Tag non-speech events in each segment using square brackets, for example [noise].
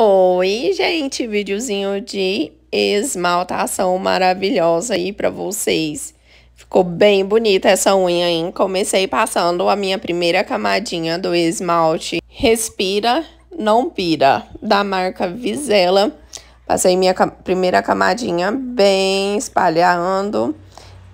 Oi, gente, videozinho de esmaltação maravilhosa aí para vocês. Ficou bem bonita essa unha, hein? Comecei passando a minha primeira camadinha do esmalte Respira, não pira, da marca Visela. Passei minha cam primeira camadinha bem espalhando.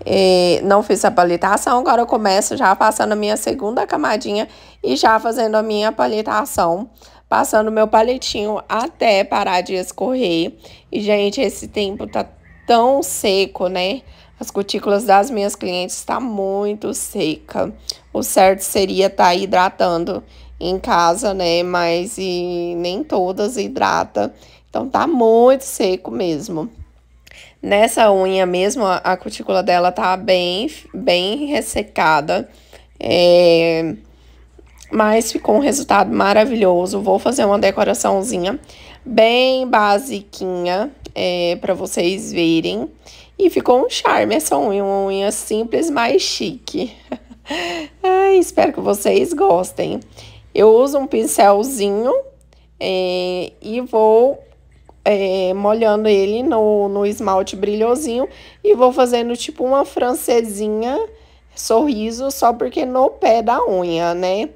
E não fiz a palitação, agora eu começo já passando a minha segunda camadinha e já fazendo a minha palitação passando meu palitinho até parar de escorrer. E, gente, esse tempo tá tão seco, né? As cutículas das minhas clientes tá muito seca. O certo seria tá hidratando em casa, né? Mas e nem todas hidrata. Então tá muito seco mesmo. Nessa unha mesmo, a cutícula dela tá bem, bem ressecada. É mas ficou um resultado maravilhoso. Vou fazer uma decoraçãozinha bem basiquinha é, para vocês verem. E ficou um charme, essa é unha, uma unha simples, mas chique. [laughs] Ai, espero que vocês gostem. Eu uso um pincelzinho é, e vou é, molhando ele no, no esmalte brilhosinho e vou fazendo tipo uma francesinha sorriso só porque no pé da unha, né?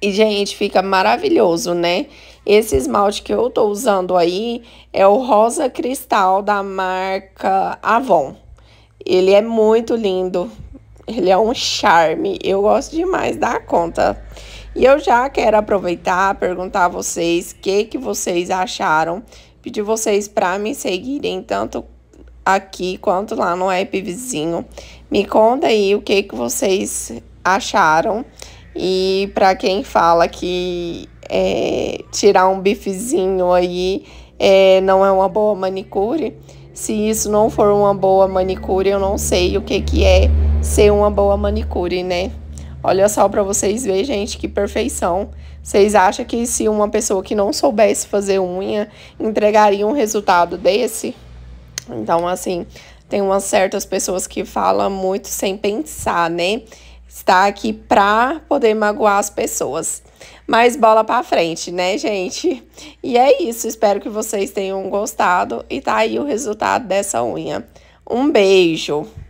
E, gente, fica maravilhoso, né? Esse esmalte que eu tô usando aí é o Rosa Cristal da marca Avon. Ele é muito lindo. Ele é um charme. Eu gosto demais da conta. E eu já quero aproveitar, perguntar a vocês o que, que vocês acharam. Pedir vocês para me seguirem tanto aqui quanto lá no app vizinho. Me conta aí o que, que vocês acharam e para quem fala que é, tirar um bifezinho aí é, não é uma boa manicure, se isso não for uma boa manicure, eu não sei o que, que é ser uma boa manicure, né? Olha só para vocês verem, gente, que perfeição. Vocês acham que se uma pessoa que não soubesse fazer unha entregaria um resultado desse? Então, assim, tem umas certas pessoas que falam muito sem pensar, né? está aqui para poder magoar as pessoas. Mas bola para frente, né, gente? E é isso. Espero que vocês tenham gostado. E tá aí o resultado dessa unha. Um beijo!